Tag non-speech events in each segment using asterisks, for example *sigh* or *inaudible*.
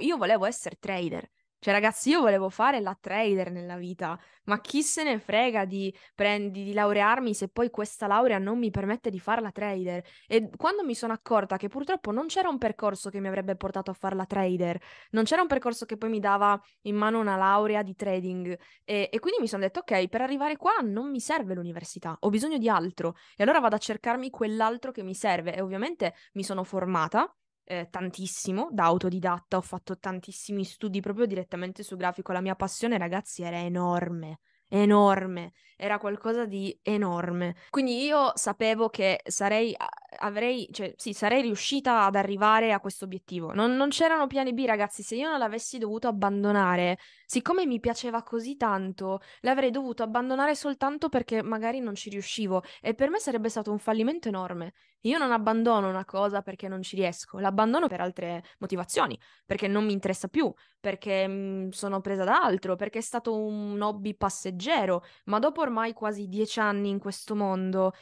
io volevo essere trader. Cioè, ragazzi, io volevo fare la trader nella vita, ma chi se ne frega di, prendi, di laurearmi se poi questa laurea non mi permette di fare la trader? E quando mi sono accorta che purtroppo non c'era un percorso che mi avrebbe portato a fare la trader, non c'era un percorso che poi mi dava in mano una laurea di trading, e, e quindi mi sono detto, ok, per arrivare qua non mi serve l'università, ho bisogno di altro, e allora vado a cercarmi quell'altro che mi serve, e ovviamente mi sono formata eh, tantissimo da autodidatta, ho fatto tantissimi studi proprio direttamente su grafico, la mia passione ragazzi era enorme, enorme, era qualcosa di enorme. Quindi io sapevo che sarei avrei, cioè, sì, sarei riuscita ad arrivare a questo obiettivo. Non, non, c'erano piani B, ragazzi. Se io non l'avessi dovuto abbandonare, siccome mi piaceva così tanto, l'avrei dovuto abbandonare soltanto perché magari non ci riuscivo. E per me sarebbe stato un fallimento enorme. Io non abbandono una cosa perché non ci riesco, l'abbandono per altre motivazioni, perché non mi interessa più, perché mh, mhmm, sono presa da altro, perché è stato un hobby passeggero. Ma dopo ormai quasi dieci anni in questo mondo,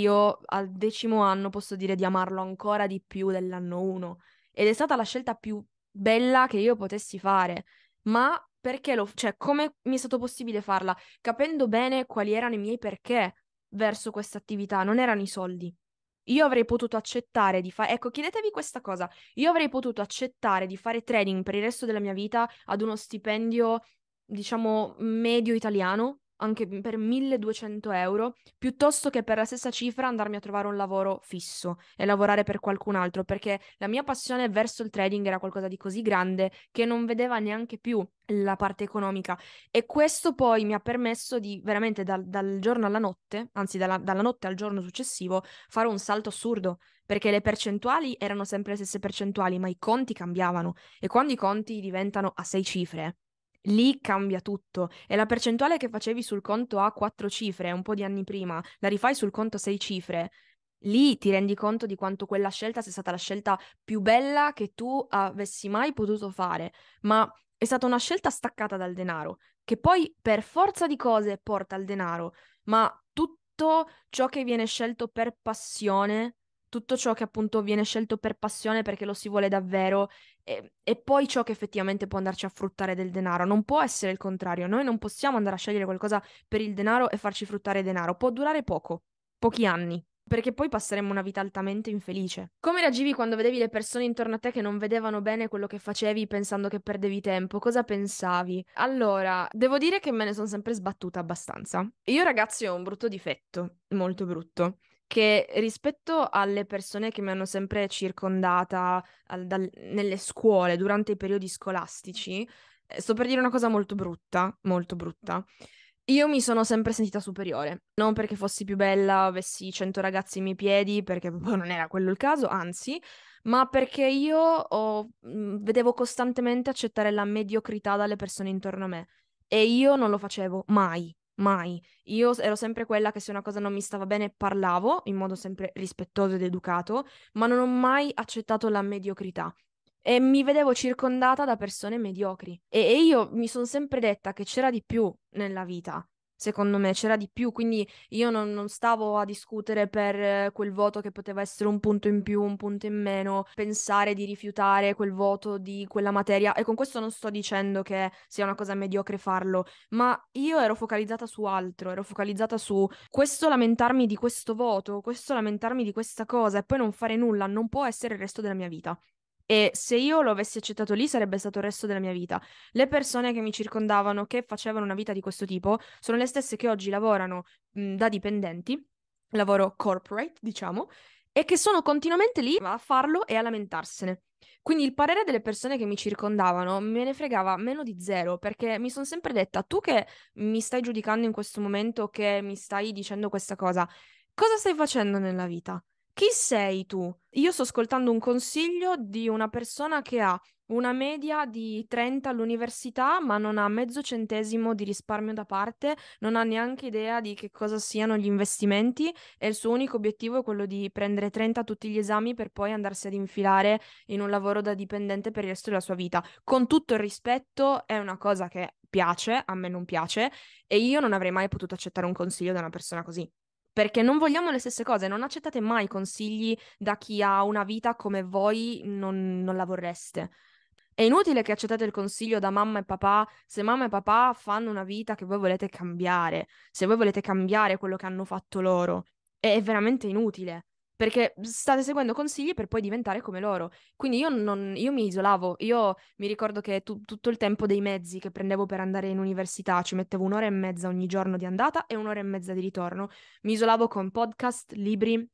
io al decimo anno posso dire di amarlo ancora di più dell'anno 1 ed è stata la scelta più bella che io potessi fare, ma perché lo, cioè come mi è stato possibile farla, capendo bene quali erano i miei perché verso questa attività, non erano i soldi. Io avrei potuto accettare di fare, ecco, chiedetevi questa cosa, io avrei potuto accettare di fare trading per il resto della mia vita ad uno stipendio, diciamo, medio italiano, anche per 1200 euro, piuttosto che per la stessa cifra andarmi a trovare un lavoro fisso e lavorare per qualcun altro, perché la mia passione verso il trading era qualcosa di così grande che non vedeva neanche più la parte economica e questo poi mi ha permesso di veramente dal, dal giorno alla notte, anzi dalla, dalla notte al giorno successivo, fare un salto assurdo, perché le percentuali erano sempre le stesse percentuali, ma i conti cambiavano e quando i conti diventano a sei cifre, lì cambia tutto e la percentuale che facevi sul conto a quattro cifre un po' di anni prima, la rifai sul conto a sei cifre, lì ti rendi conto di quanto quella scelta sia stata la scelta più bella che tu avessi mai potuto fare, ma è stata una scelta staccata dal denaro, che poi per forza di cose porta al denaro, ma tutto ciò che viene scelto per passione tutto ciò che appunto viene scelto per passione perché lo si vuole davvero e, e, poi ciò che effettivamente può andarci a fruttare del denaro. Non può essere il contrario, noi non possiamo andare a scegliere qualcosa per il denaro e farci fruttare denaro, può durare poco, pochi anni. Perché poi passeremo una vita altamente infelice. Come reagivi quando vedevi le persone intorno a te che non vedevano bene quello che facevi pensando che perdevi tempo? Cosa pensavi? Allora, devo dire che me ne sono sempre sbattuta abbastanza. Io ragazzi ho un brutto difetto, molto brutto che rispetto alle persone che mi hanno sempre circondata al, dal, nelle scuole durante i periodi scolastici, eh, sto per dire una cosa molto brutta, molto brutta. Io mi sono sempre sentita superiore, non perché fossi più bella, avessi 100 ragazzi ai miei piedi, perché *laughs* boh, non era quello il caso, anzi, ma perché io ho, mhmm, vedevo costantemente accettare la mediocrità dalle persone intorno a me e io non lo facevo mai, mai. Io ero sempre quella che se una cosa non mi stava bene parlavo in modo sempre rispettoso ed educato, ma non ho mai accettato la mediocrità. E mi vedevo circondata da persone mediocri. E, e io mi sono sempre detta che c'era di più nella vita Secondo me c'era di più, quindi io non, non stavo a discutere per eh, quel voto che poteva essere un punto in più, un punto in meno, pensare di rifiutare quel voto di quella materia. E con questo non sto dicendo che sia una cosa mediocre farlo, ma io ero focalizzata su altro, ero focalizzata su questo lamentarmi di questo voto, questo lamentarmi di questa cosa e poi non fare nulla, non può essere il resto della mia vita. E se io lo avessi accettato lì sarebbe stato il resto della mia vita. Le persone che mi circondavano, che facevano una vita di questo tipo, sono le stesse che oggi lavorano mh, mhmm, da dipendenti, lavoro corporate, diciamo, e che sono continuamente lì a farlo e a lamentarsene. Quindi il parere delle persone che mi circondavano me ne fregava meno di zero, perché mi sono sempre detta, tu che mi stai giudicando in questo momento, che mi stai dicendo questa cosa, cosa stai facendo nella vita? Chi sei tu? Io sto ascoltando un consiglio di una persona che ha una media di 30 all'università, ma non ha mezzo centesimo di risparmio da parte, non ha neanche idea di che cosa siano gli investimenti e il suo unico obiettivo è quello di prendere 30 a tutti gli esami per poi andarsi ad infilare in un lavoro da dipendente per il resto della sua vita. Con tutto il rispetto, è una cosa che piace, a me non piace e io non avrei mai potuto accettare un consiglio da una persona così perché non vogliamo le stesse cose, non accettate mai consigli da chi ha una vita come voi non, non la vorreste. È inutile che accettate il consiglio da mamma e papà se mamma e papà fanno una vita che voi volete cambiare, se voi volete cambiare quello che hanno fatto loro. È veramente inutile perché state seguendo consigli per poi diventare come loro. Quindi io, non, io mi isolavo, io mi ricordo che tu, tutto il tempo dei mezzi che prendevo per andare in università ci mettevo un'ora e mezza ogni giorno di andata e un'ora e mezza di ritorno. Mi isolavo con podcast, libri,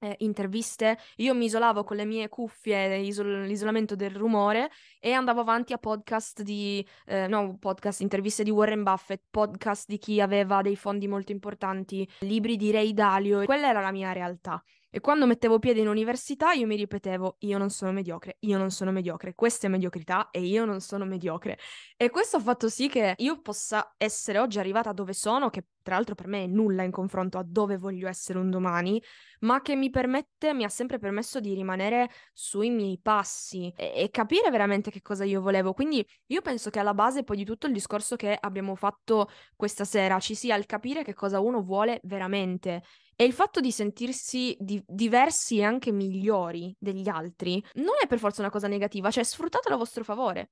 eh, interviste, io mi isolavo con le mie cuffie, eh, isol- l'isolamento del rumore e andavo avanti a podcast di, eh, no, podcast, interviste di Warren Buffett, podcast di chi aveva dei fondi molto importanti, libri di Ray Dalio, quella era la mia realtà. E quando mettevo piede in università io mi ripetevo, io non sono mediocre, io non sono mediocre, questa è mediocrità e io non sono mediocre. E questo ha fatto sì che io possa essere oggi arrivata dove sono, che tra l'altro per me è nulla in confronto a dove voglio essere un domani, ma che mi permette, mi ha sempre permesso di rimanere sui miei passi e, e capire veramente che cosa io volevo. Quindi io penso che alla base poi di tutto il discorso che abbiamo fatto questa sera ci sia il capire che cosa uno vuole veramente e il fatto di sentirsi di- diversi e anche migliori degli altri non è per forza una cosa negativa, cioè sfruttatelo a vostro favore.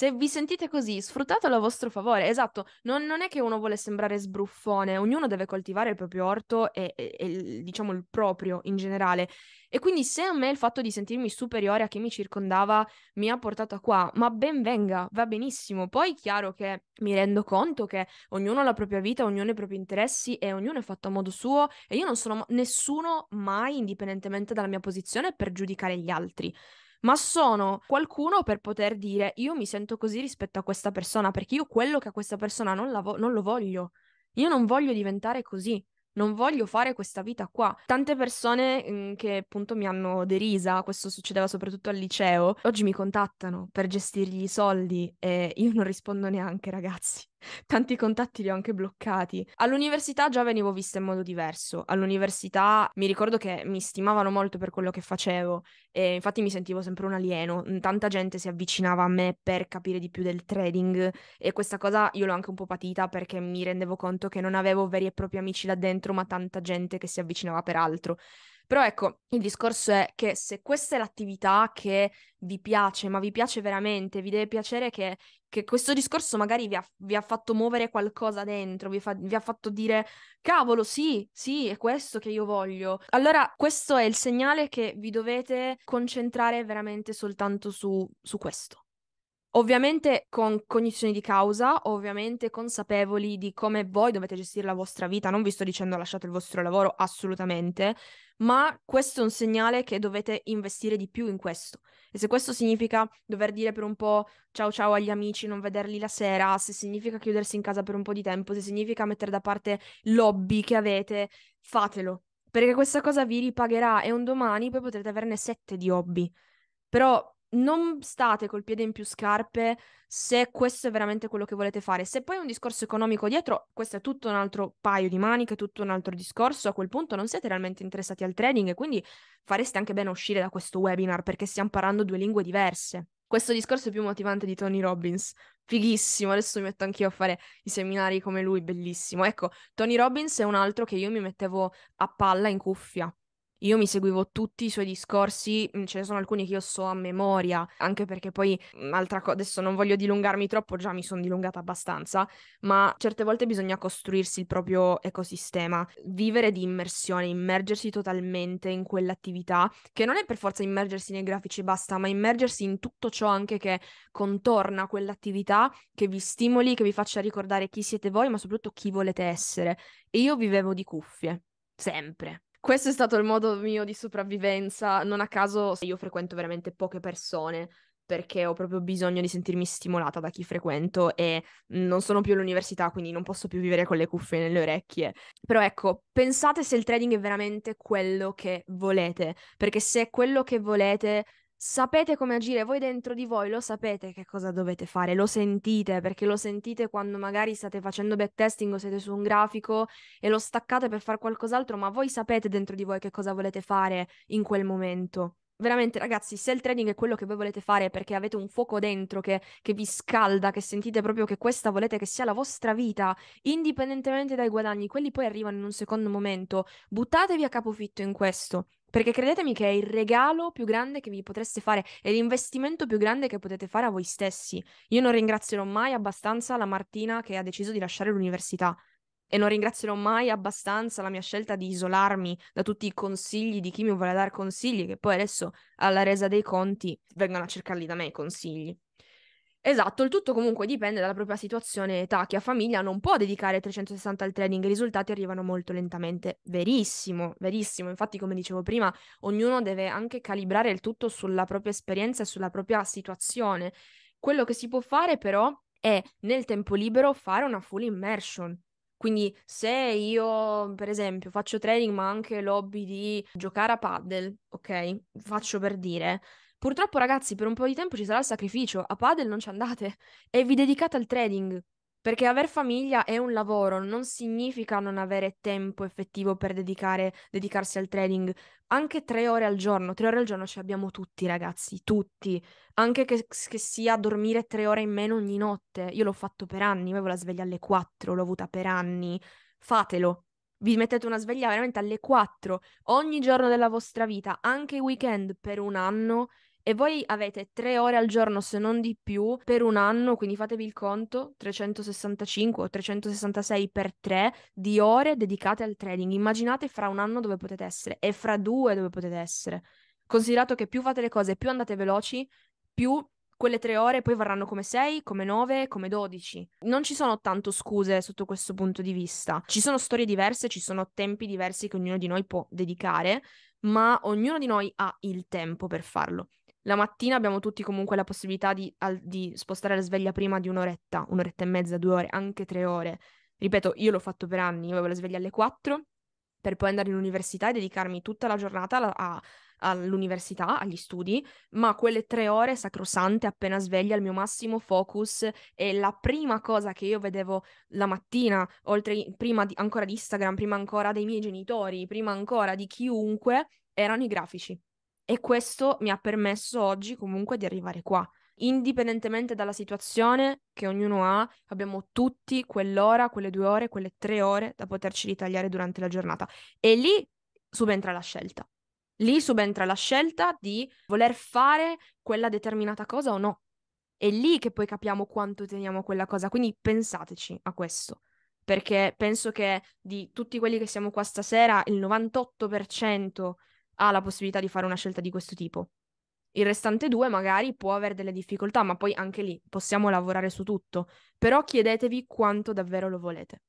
Se vi sentite così, sfruttatelo a vostro favore. Esatto, non, non è che uno vuole sembrare sbruffone, ognuno deve coltivare il proprio orto e, e, e, diciamo il proprio in generale. E quindi se a me il fatto di sentirmi superiore a chi mi circondava mi ha portato qua, ma ben venga, va benissimo. Poi è chiaro che mi rendo conto che ognuno ha la propria vita, ognuno ha i propri interessi e ognuno è fatto a modo suo e io non sono nessuno mai, indipendentemente dalla mia posizione, per giudicare gli altri ma sono qualcuno per poter dire io mi sento così rispetto a questa persona perché io quello che a questa persona non, vo- non lo voglio. Io non voglio diventare così non voglio fare questa vita qua. Tante persone mm, che appunto mi hanno derisa, questo succedeva soprattutto al liceo, oggi mi contattano per gestirgli i soldi e io non rispondo neanche, ragazzi. Tanti contatti li ho anche bloccati. All'università già venivo vista in modo diverso. All'università mi ricordo che mi stimavano molto per quello che facevo e infatti mi sentivo sempre un alieno. Tanta gente si avvicinava a me per capire di più del trading e questa cosa io l'ho anche un po' patita perché mi rendevo conto che non avevo veri e propri amici là dentro, ma tanta gente che si avvicinava per altro. Però ecco, il discorso è che se questa è l'attività che vi piace, ma vi piace veramente, vi deve piacere che, che questo discorso magari vi ha, vi ha, fatto muovere qualcosa dentro, vi, fa, vi ha fatto dire cavolo, sì, sì, è questo che io voglio. Allora questo è il segnale che vi dovete concentrare veramente soltanto su, su questo. Ovviamente con cognizione di causa, ovviamente consapevoli di come voi dovete gestire la vostra vita, non vi sto dicendo lasciate il vostro lavoro assolutamente, ma questo è un segnale che dovete investire di più in questo. E se questo significa dover dire per un po' ciao ciao agli amici, non vederli la sera, se significa chiudersi in casa per un po' di tempo, se significa mettere da parte l'hobby che avete, fatelo, perché questa cosa vi ripagherà e un domani poi potrete averne sette di hobby. Però non state col piede in più scarpe se questo è veramente quello che volete fare. Se poi è un discorso economico dietro, questo è tutto un altro paio di maniche, tutto un altro discorso. A quel punto non siete realmente interessati al trading e quindi fareste anche bene uscire da questo webinar perché stiamo parlando due lingue diverse. Questo discorso è più motivante di Tony Robbins. Fighissimo, adesso mi metto anch'io a fare i seminari come lui, bellissimo. Ecco, Tony Robbins è un altro che io mi mettevo a palla in cuffia io mi seguivo tutti i suoi discorsi, mhmm, ce ne sono alcuni che io so a memoria, anche perché poi un'altra mhmm, cosa, adesso non voglio dilungarmi troppo, già mi sono dilungata abbastanza, ma certe volte bisogna costruirsi il proprio ecosistema, vivere di immersione, immergersi totalmente in quell'attività, che non è per forza immergersi nei grafici e basta, ma immergersi in tutto ciò anche che contorna quell'attività, che vi stimoli, che vi faccia ricordare chi siete voi, ma soprattutto chi volete essere. E io vivevo di cuffie, sempre questo è stato il modo mio di sopravvivenza. Non a caso io frequento veramente poche persone perché ho proprio bisogno di sentirmi stimolata da chi frequento e non sono più all'università, quindi non posso più vivere con le cuffie nelle orecchie. Però ecco, pensate se il trading è veramente quello che volete, perché se è quello che volete sapete come agire, voi dentro di voi lo sapete che cosa dovete fare, lo sentite perché lo sentite quando magari state facendo backtesting o siete su un grafico e lo staccate per fare qualcos'altro, ma voi sapete dentro di voi che cosa volete fare in quel momento. Veramente ragazzi, se il trading è quello che voi volete fare perché avete un fuoco dentro che, che vi scalda, che sentite proprio che questa volete che sia la vostra vita, indipendentemente dai guadagni, quelli poi arrivano in un secondo momento, buttatevi a capofitto in questo perché credetemi che è il regalo più grande che vi potreste fare, è l'investimento più grande che potete fare a voi stessi. Io non ringrazierò mai abbastanza la Martina che ha deciso di lasciare l'università e non ringrazierò mai abbastanza la mia scelta di isolarmi da tutti i consigli di chi mi vuole dare consigli, che poi adesso alla resa dei conti vengono a cercarli da me i consigli. Esatto, il tutto comunque dipende dalla propria situazione e età. Chi ha famiglia non può dedicare 360 al trading, i risultati arrivano molto lentamente. Verissimo, verissimo. Infatti, come dicevo prima, ognuno deve anche calibrare il tutto sulla propria esperienza e sulla propria situazione. Quello che si può fare, però, è nel tempo libero fare una full immersion. Quindi se io, per esempio, faccio trading ma anche l'hobby di giocare a paddle, ok? Faccio per dire, Purtroppo, ragazzi, per un po' di tempo ci sarà il sacrificio. A Padel non ci andate e vi dedicate al trading. Perché aver famiglia è un lavoro, non significa non avere tempo effettivo per dedicare, dedicarsi al trading. Anche tre ore al giorno, tre ore al giorno ci abbiamo tutti, ragazzi, tutti. Anche che, che sia dormire tre ore in meno ogni notte. Io l'ho fatto per anni, avevo la sveglia alle quattro, l'ho avuta per anni. Fatelo, vi mettete una sveglia veramente alle 4 ogni giorno della vostra vita, anche i weekend per un anno e voi avete tre ore al giorno se non di più per un anno, quindi fatevi il conto, 365 o 366 per tre di ore dedicate al trading. Immaginate fra un anno dove potete essere e fra due dove potete essere. Considerato che più fate le cose, più andate veloci, più quelle tre ore poi varranno come sei, come nove, come dodici. Non ci sono tanto scuse sotto questo punto di vista. Ci sono storie diverse, ci sono tempi diversi che ognuno di noi può dedicare, ma ognuno di noi ha il tempo per farlo la mattina abbiamo tutti comunque la possibilità di, al, di, spostare la sveglia prima di un'oretta, un'oretta e mezza, due ore, anche tre ore. Ripeto, io l'ho fatto per anni, io avevo la sveglia alle quattro per poi andare in università e dedicarmi tutta la giornata alla, a, all'università, agli studi, ma quelle tre ore sacrosante appena sveglia il mio massimo focus e la prima cosa che io vedevo la mattina, oltre prima di, ancora di Instagram, prima ancora dei miei genitori, prima ancora di chiunque, erano i grafici e questo mi ha permesso oggi comunque di arrivare qua. Indipendentemente dalla situazione che ognuno ha, abbiamo tutti quell'ora, quelle due ore, quelle tre ore da poterci ritagliare durante la giornata. E lì subentra la scelta. Lì subentra la scelta di voler fare quella determinata cosa o no. È lì che poi capiamo quanto teniamo quella cosa. Quindi pensateci a questo perché penso che di tutti quelli che siamo qua stasera, il 98% ha la possibilità di fare una scelta di questo tipo. Il restante due magari può avere delle difficoltà, ma poi anche lì possiamo lavorare su tutto, però chiedetevi quanto davvero lo volete.